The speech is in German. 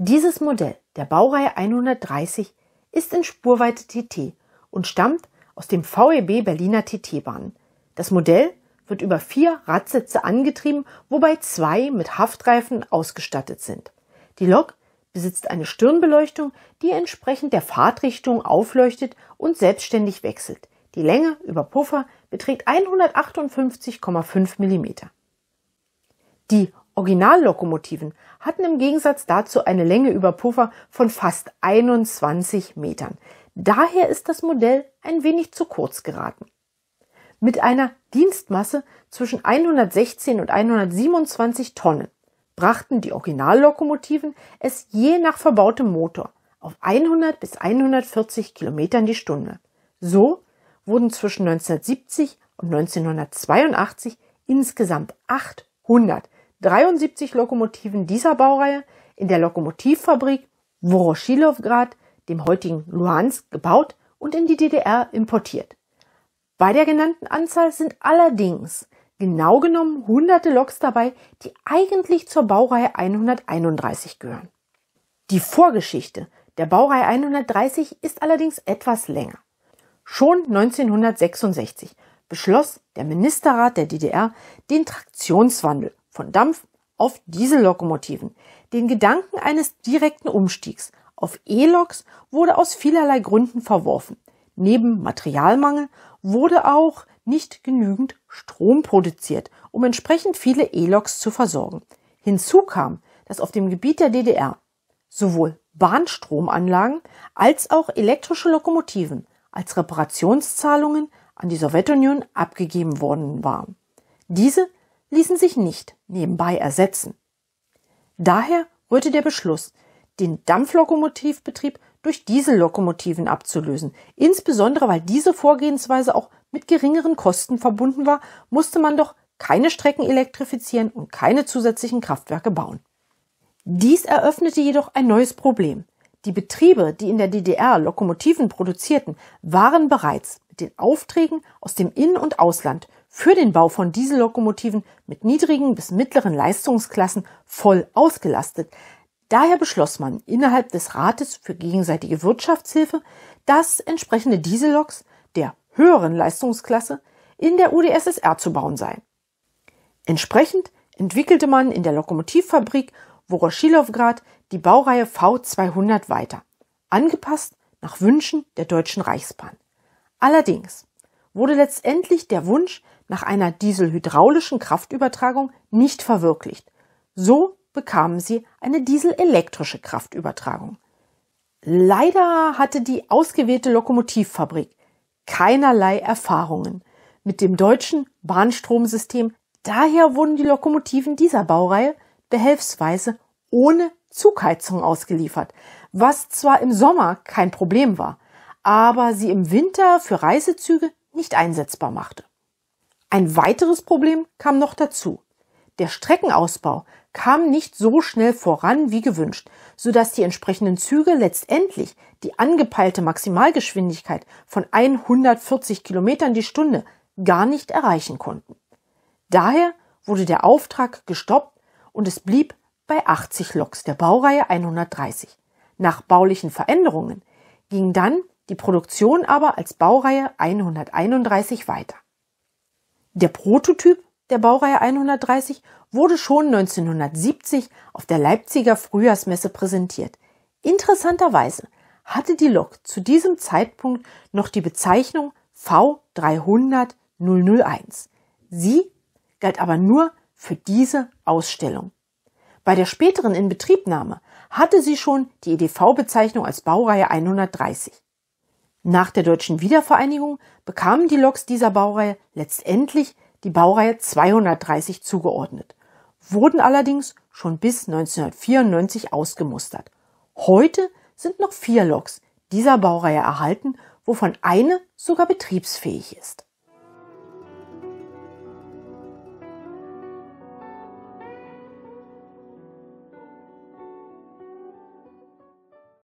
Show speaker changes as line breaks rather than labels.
Dieses Modell der Baureihe 130 ist in Spurweite TT und stammt aus dem VEB Berliner TT-Bahn. Das Modell wird über vier Radsitze angetrieben, wobei zwei mit Haftreifen ausgestattet sind. Die Lok besitzt eine Stirnbeleuchtung, die entsprechend der Fahrtrichtung aufleuchtet und selbstständig wechselt. Die Länge über Puffer beträgt 158,5 mm. Die Originallokomotiven hatten im Gegensatz dazu eine Länge über Puffer von fast 21 Metern. Daher ist das Modell ein wenig zu kurz geraten. Mit einer Dienstmasse zwischen 116 und 127 Tonnen brachten die Originallokomotiven es je nach verbautem Motor auf 100 bis 140 Kilometern die Stunde. So wurden zwischen 1970 und 1982 insgesamt 800 73 Lokomotiven dieser Baureihe in der Lokomotivfabrik Woroschilowgrad, dem heutigen Luhansk, gebaut und in die DDR importiert. Bei der genannten Anzahl sind allerdings genau genommen hunderte Loks dabei, die eigentlich zur Baureihe 131 gehören. Die Vorgeschichte der Baureihe 130 ist allerdings etwas länger. Schon 1966 beschloss der Ministerrat der DDR den Traktionswandel von Dampf auf Diesellokomotiven. Den Gedanken eines direkten Umstiegs auf E-Loks wurde aus vielerlei Gründen verworfen. Neben Materialmangel wurde auch nicht genügend Strom produziert, um entsprechend viele E-Loks zu versorgen. Hinzu kam, dass auf dem Gebiet der DDR sowohl Bahnstromanlagen als auch elektrische Lokomotiven als Reparationszahlungen an die Sowjetunion abgegeben worden waren. Diese ließen sich nicht nebenbei ersetzen. Daher rührte der Beschluss, den Dampflokomotivbetrieb durch Diesellokomotiven abzulösen. Insbesondere weil diese Vorgehensweise auch mit geringeren Kosten verbunden war, musste man doch keine Strecken elektrifizieren und keine zusätzlichen Kraftwerke bauen. Dies eröffnete jedoch ein neues Problem. Die Betriebe, die in der DDR Lokomotiven produzierten, waren bereits mit den Aufträgen aus dem In- und Ausland für den Bau von Diesellokomotiven mit niedrigen bis mittleren Leistungsklassen voll ausgelastet. Daher beschloss man innerhalb des Rates für gegenseitige Wirtschaftshilfe, dass entsprechende Dieselloks der höheren Leistungsklasse in der UdSSR zu bauen seien. Entsprechend entwickelte man in der Lokomotivfabrik Voroshilowgrad die Baureihe V200 weiter, angepasst nach Wünschen der Deutschen Reichsbahn. Allerdings wurde letztendlich der Wunsch nach einer dieselhydraulischen Kraftübertragung nicht verwirklicht. So bekamen sie eine dieselelektrische Kraftübertragung. Leider hatte die ausgewählte Lokomotivfabrik keinerlei Erfahrungen mit dem deutschen Bahnstromsystem. Daher wurden die Lokomotiven dieser Baureihe behelfsweise ohne Zugheizung ausgeliefert, was zwar im Sommer kein Problem war, aber sie im Winter für Reisezüge nicht einsetzbar machte. Ein weiteres Problem kam noch dazu. Der Streckenausbau kam nicht so schnell voran wie gewünscht, sodass die entsprechenden Züge letztendlich die angepeilte Maximalgeschwindigkeit von 140 Kilometern die Stunde gar nicht erreichen konnten. Daher wurde der Auftrag gestoppt und es blieb bei 80 Loks der Baureihe 130. Nach baulichen Veränderungen ging dann die Produktion aber als Baureihe 131 weiter. Der Prototyp der Baureihe 130 wurde schon 1970 auf der Leipziger Frühjahrsmesse präsentiert. Interessanterweise hatte die Lok zu diesem Zeitpunkt noch die Bezeichnung v 300001 Sie galt aber nur für diese Ausstellung. Bei der späteren Inbetriebnahme hatte sie schon die EDV-Bezeichnung als Baureihe 130. Nach der deutschen Wiedervereinigung bekamen die Loks dieser Baureihe letztendlich die Baureihe 230 zugeordnet, wurden allerdings schon bis 1994 ausgemustert. Heute sind noch vier Loks dieser Baureihe erhalten, wovon eine sogar betriebsfähig ist.